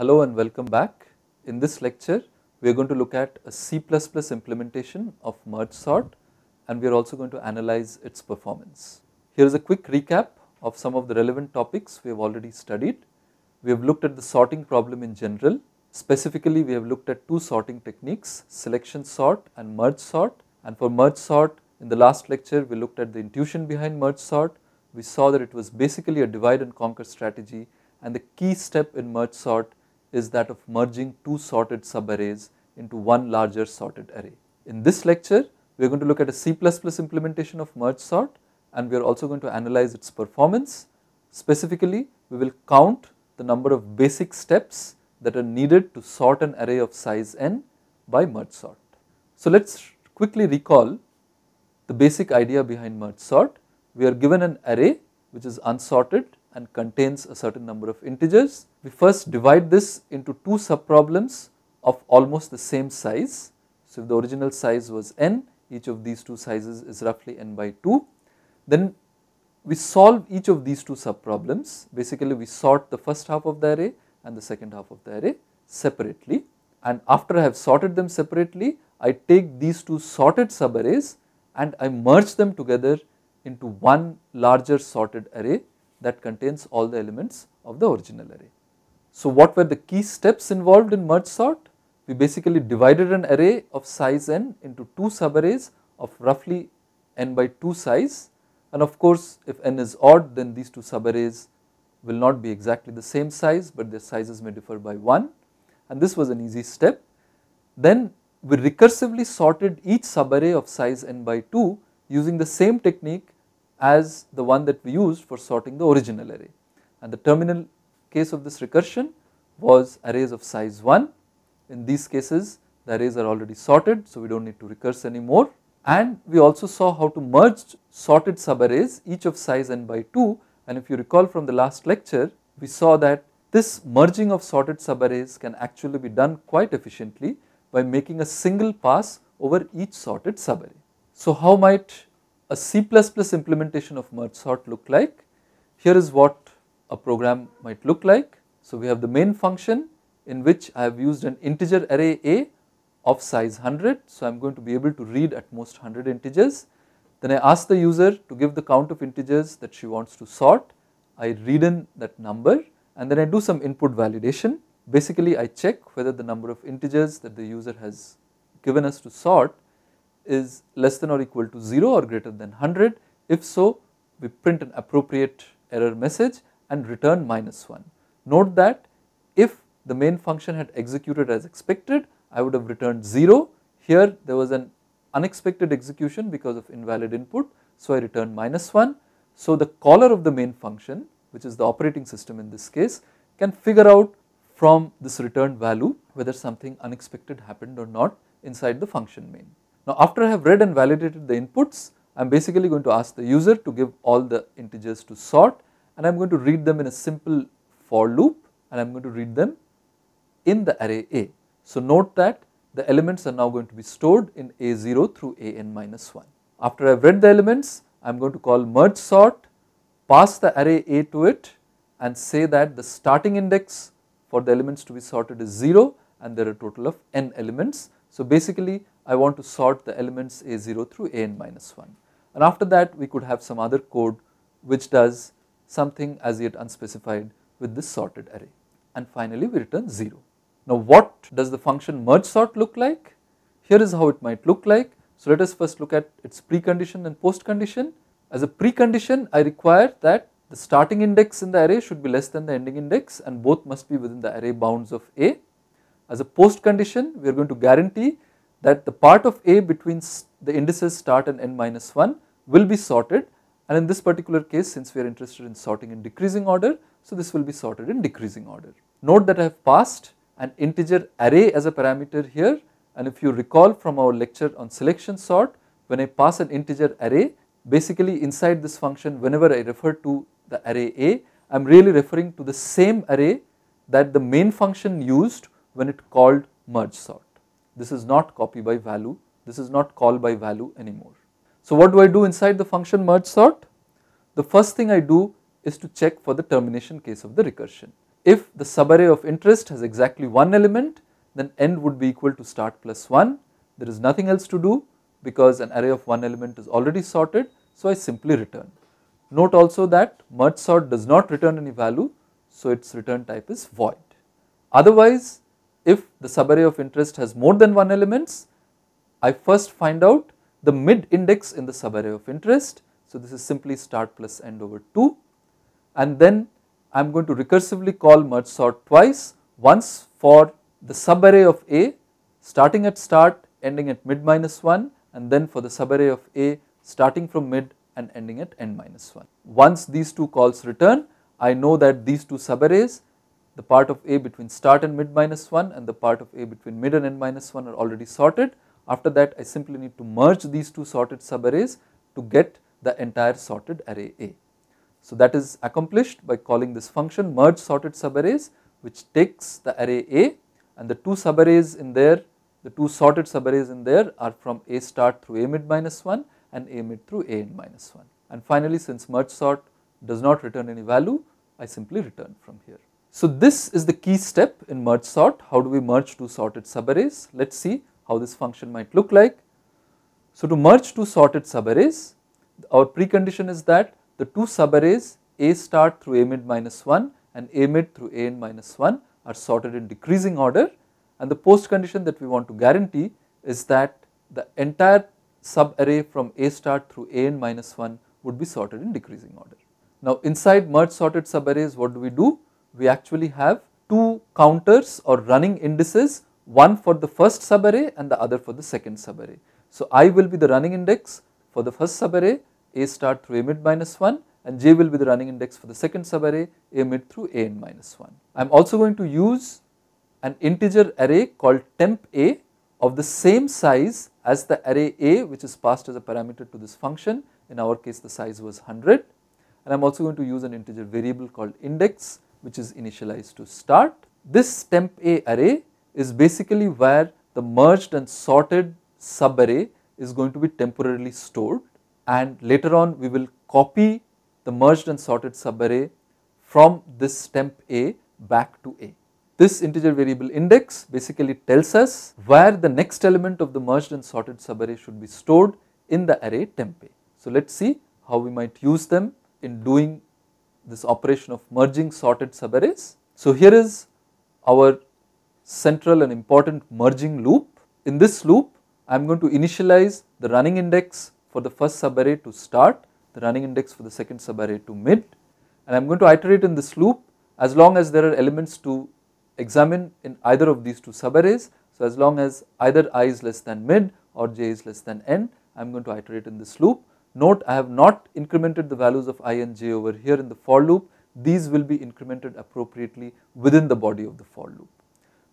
Hello and welcome back. In this lecture, we are going to look at a C++ implementation of merge sort and we are also going to analyze its performance. Here is a quick recap of some of the relevant topics we have already studied. We have looked at the sorting problem in general. Specifically, we have looked at two sorting techniques, selection sort and merge sort. And for merge sort, in the last lecture, we looked at the intuition behind merge sort. We saw that it was basically a divide and conquer strategy and the key step in merge sort is that of merging two sorted subarrays into one larger sorted array. In this lecture, we are going to look at a C++ implementation of merge sort and we are also going to analyze its performance. Specifically, we will count the number of basic steps that are needed to sort an array of size n by merge sort. So, let us quickly recall the basic idea behind merge sort. We are given an array which is unsorted and contains a certain number of integers. We first divide this into two subproblems of almost the same size. So, if the original size was n, each of these two sizes is roughly n by 2. Then we solve each of these two subproblems. Basically, we sort the first half of the array and the second half of the array separately. And after I have sorted them separately, I take these two sorted subarrays and I merge them together into one larger sorted array that contains all the elements of the original array. So what were the key steps involved in merge sort? We basically divided an array of size n into two subarrays of roughly n by 2 size and of course if n is odd then these two subarrays will not be exactly the same size but their sizes may differ by 1 and this was an easy step. Then we recursively sorted each subarray of size n by 2 using the same technique as the one that we used for sorting the original array. And the terminal case of this recursion was arrays of size 1. In these cases the arrays are already sorted so we do not need to recurse anymore and we also saw how to merge sorted subarrays each of size n by 2 and if you recall from the last lecture we saw that this merging of sorted subarrays can actually be done quite efficiently by making a single pass over each sorted subarray. So how might a C++ implementation of merge sort look like? Here is what a program might look like. So, we have the main function in which I have used an integer array A of size 100. So, I am going to be able to read at most 100 integers. Then I ask the user to give the count of integers that she wants to sort. I read in that number and then I do some input validation. Basically, I check whether the number of integers that the user has given us to sort is less than or equal to 0 or greater than 100. If so, we print an appropriate error message and return minus 1. Note that if the main function had executed as expected, I would have returned 0. Here there was an unexpected execution because of invalid input, so I returned minus 1. So the caller of the main function, which is the operating system in this case, can figure out from this return value whether something unexpected happened or not inside the function main. Now after I have read and validated the inputs, I am basically going to ask the user to give all the integers to sort and I am going to read them in a simple for loop and I am going to read them in the array A. So note that the elements are now going to be stored in A0 through An minus 1. After I have read the elements, I am going to call merge sort, pass the array A to it and say that the starting index for the elements to be sorted is 0 and there are a total of n elements. So basically I want to sort the elements A0 through An minus 1. And after that we could have some other code which does something as yet unspecified with this sorted array and finally we return 0. Now what does the function merge sort look like? Here is how it might look like. So let us first look at its precondition and postcondition. As a precondition I require that the starting index in the array should be less than the ending index and both must be within the array bounds of A. As a postcondition we are going to guarantee that the part of A between the indices start and n minus 1 will be sorted and in this particular case since we are interested in sorting in decreasing order, so this will be sorted in decreasing order. Note that I have passed an integer array as a parameter here and if you recall from our lecture on selection sort, when I pass an integer array, basically inside this function whenever I refer to the array A, I am really referring to the same array that the main function used when it called merge sort. This is not copy by value, this is not call by value anymore. So what do I do inside the function merge sort? The first thing I do is to check for the termination case of the recursion. If the subarray of interest has exactly one element, then end would be equal to start plus 1. There is nothing else to do because an array of one element is already sorted, so I simply return. Note also that merge sort does not return any value, so its return type is void. Otherwise, if the subarray of interest has more than 1 elements, I first find out the mid index in the subarray of interest. So, this is simply start plus end over 2 and then I am going to recursively call merge sort twice, once for the subarray of A starting at start ending at mid minus 1 and then for the subarray of A starting from mid and ending at n minus 1. Once these two calls return, I know that these two subarrays the part of A between start and mid minus 1 and the part of A between mid and end minus 1 are already sorted. After that I simply need to merge these two sorted subarrays to get the entire sorted array A. So that is accomplished by calling this function merge sorted subarrays which takes the array A and the two subarrays in there the two sorted subarrays in there are from A start through A mid minus 1 and A mid through A end minus 1. And finally since merge sort does not return any value I simply return from here. So this is the key step in merge sort. How do we merge two sorted subarrays? Let's see how this function might look like. So to merge two sorted subarrays, our precondition is that the two subarrays A start through A mid minus 1 and A mid through A n minus 1 are sorted in decreasing order and the post condition that we want to guarantee is that the entire subarray from A start through A n minus 1 would be sorted in decreasing order. Now inside merge sorted subarrays what do we do? we actually have two counters or running indices, one for the first subarray and the other for the second subarray. So, i will be the running index for the first subarray a star through a mid minus 1 and j will be the running index for the second subarray a mid through a n minus 1. I am also going to use an integer array called temp a of the same size as the array a which is passed as a parameter to this function in our case the size was 100 and I am also going to use an integer variable called index which is initialized to start. This temp A array is basically where the merged and sorted sub array is going to be temporarily stored and later on we will copy the merged and sorted sub array from this temp A back to A. This integer variable index basically tells us where the next element of the merged and sorted sub array should be stored in the array temp A. So, let us see how we might use them in doing this operation of merging sorted subarrays. So, here is our central and important merging loop. In this loop, I am going to initialize the running index for the first subarray to start, the running index for the second subarray to mid and I am going to iterate in this loop as long as there are elements to examine in either of these two subarrays. So, as long as either i is less than mid or j is less than n, I am going to iterate in this loop Note I have not incremented the values of i and j over here in the for loop, these will be incremented appropriately within the body of the for loop.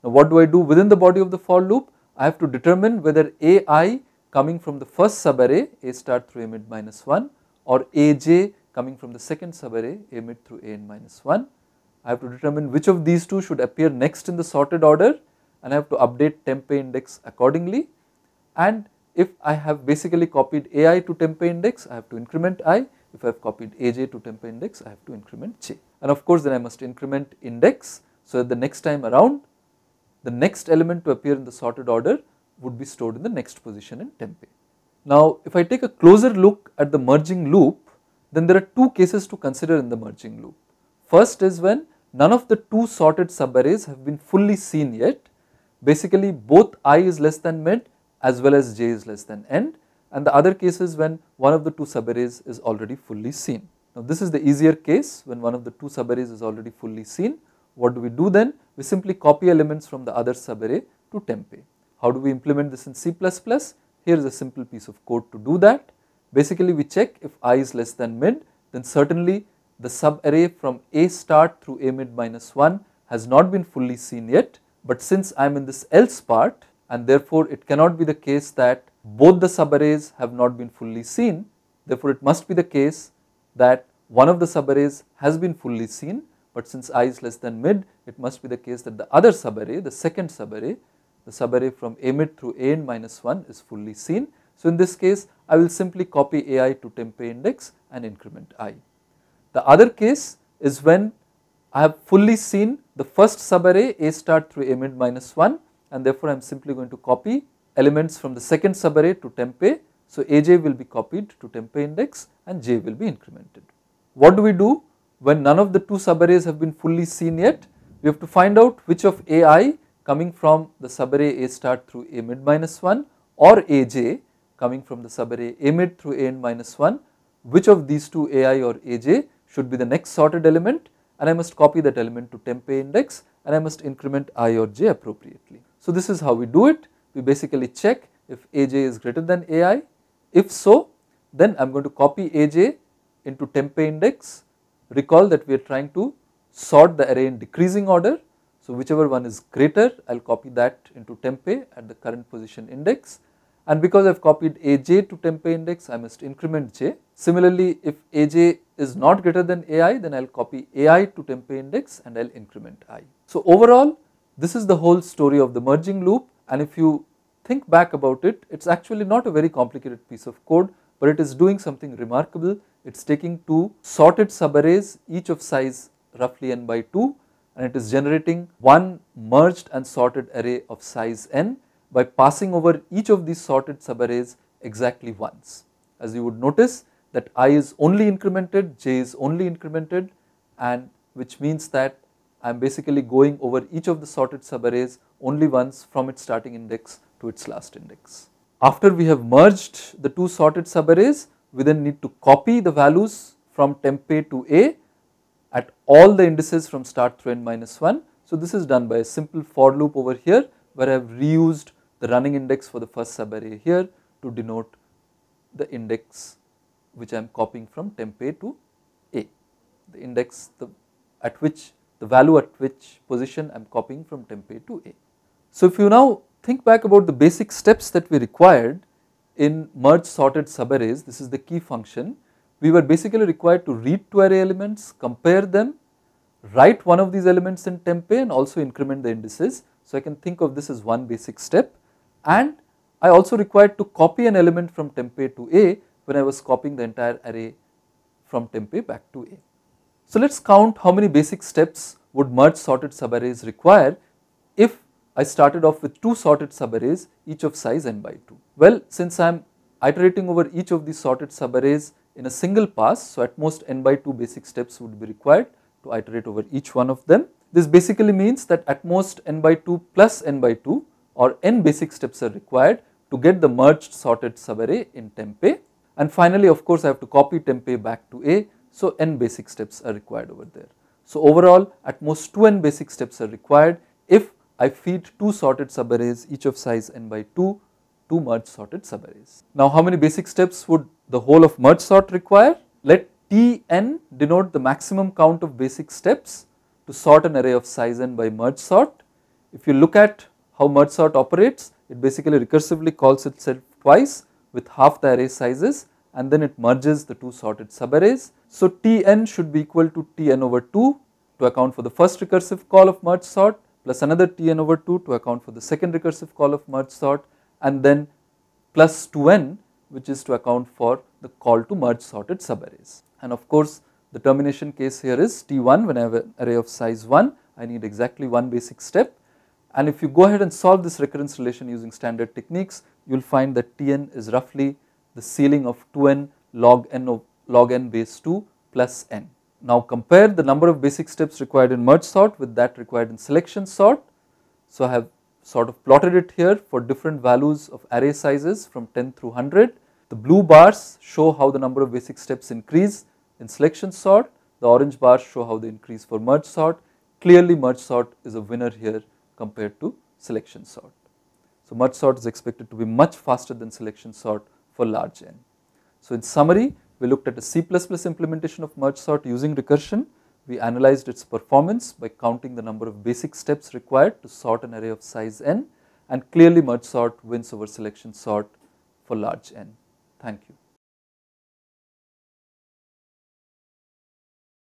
Now what do I do within the body of the for loop? I have to determine whether ai coming from the first subarray a star through a mid minus 1 or aj coming from the second subarray a mid through an minus 1. I have to determine which of these two should appear next in the sorted order and I have to update temp index accordingly and if I have basically copied AI to temp index, I have to increment I. If I have copied AJ to temp index, I have to increment J. And of course, then I must increment index so that the next time around, the next element to appear in the sorted order would be stored in the next position in temp. Now, if I take a closer look at the merging loop, then there are two cases to consider in the merging loop. First is when none of the two sorted subarrays have been fully seen yet. Basically, both i is less than med as well as j is less than n and the other case is when one of the two subarrays is already fully seen. Now this is the easier case when one of the two subarrays is already fully seen. What do we do then? We simply copy elements from the other subarray to Tempe. How do we implement this in C++? Here is a simple piece of code to do that. Basically we check if i is less than mid then certainly the subarray from a start through a mid minus 1 has not been fully seen yet but since I am in this else part and therefore it cannot be the case that both the subarrays have not been fully seen. Therefore, it must be the case that one of the subarrays has been fully seen, but since i is less than mid, it must be the case that the other subarray, the second subarray, the subarray from a mid through a n minus 1 is fully seen. So, in this case, I will simply copy ai to Tempe index and increment i. The other case is when I have fully seen the first subarray a star through a mid minus 1 and therefore I am simply going to copy elements from the second subarray to tempe. So, aj will be copied to tempe index and j will be incremented. What do we do when none of the two subarrays have been fully seen yet? We have to find out which of ai coming from the subarray a start through a mid minus 1 or aj coming from the subarray a mid through a n minus 1, which of these two ai or aj should be the next sorted element and I must copy that element to tempe index and I must increment i or j appropriately. So, this is how we do it. We basically check if AJ is greater than AI. If so, then I am going to copy AJ into tempe index. Recall that we are trying to sort the array in decreasing order. So, whichever one is greater, I will copy that into tempe at the current position index. And because I have copied aj to tempe index, I must increment j. Similarly, if aj is not greater than ai, then I will copy ai to tempe index and I will increment i. So, overall this is the whole story of the merging loop and if you think back about it, it is actually not a very complicated piece of code, but it is doing something remarkable. It is taking two sorted subarrays, each of size roughly n by 2 and it is generating one merged and sorted array of size n by passing over each of these sorted subarrays exactly once. As you would notice that i is only incremented, j is only incremented and which means that I am basically going over each of the sorted subarrays only once from its starting index to its last index. After we have merged the two sorted subarrays, we then need to copy the values from temp A to A at all the indices from start through n minus 1. So, this is done by a simple for loop over here where I have reused the running index for the first subarray here to denote the index which I am copying from temp A to A, the index the, at which the value at which position I am copying from temp A to A. So, if you now think back about the basic steps that we required in merge sorted subarrays, this is the key function. We were basically required to read two array elements, compare them, write one of these elements in temp A and also increment the indices. So, I can think of this as one basic step and I also required to copy an element from temp A to A when I was copying the entire array from temp A back to A. So let us count how many basic steps would merge sorted subarrays require if I started off with two sorted subarrays each of size n by 2. Well since I am iterating over each of these sorted subarrays in a single pass so at most n by 2 basic steps would be required to iterate over each one of them. This basically means that at most n by 2 plus n by 2 or n basic steps are required to get the merged sorted subarray in a, and finally of course I have to copy a back to A so, n basic steps are required over there. So, overall at most 2n basic steps are required if I feed 2 sorted subarrays each of size n by 2 to merge sorted subarrays. Now, how many basic steps would the whole of merge sort require? Let Tn denote the maximum count of basic steps to sort an array of size n by merge sort. If you look at how merge sort operates, it basically recursively calls itself twice with half the array sizes and then it merges the two sorted subarrays. So Tn should be equal to Tn over 2 to account for the first recursive call of merge sort plus another Tn over 2 to account for the second recursive call of merge sort and then plus 2n which is to account for the call to merge sorted subarrays. And of course, the termination case here is T1 when I have an array of size 1 I need exactly one basic step and if you go ahead and solve this recurrence relation using standard techniques you will find that Tn is roughly the ceiling of 2n log n of log n base 2 plus n. Now compare the number of basic steps required in merge sort with that required in selection sort. So I have sort of plotted it here for different values of array sizes from 10 through 100. The blue bars show how the number of basic steps increase in selection sort, the orange bars show how they increase for merge sort. Clearly merge sort is a winner here compared to selection sort. So merge sort is expected to be much faster than selection sort for large n. So in summary, we looked at a C++ implementation of merge sort using recursion. We analyzed its performance by counting the number of basic steps required to sort an array of size n and clearly merge sort wins over selection sort for large n. Thank you.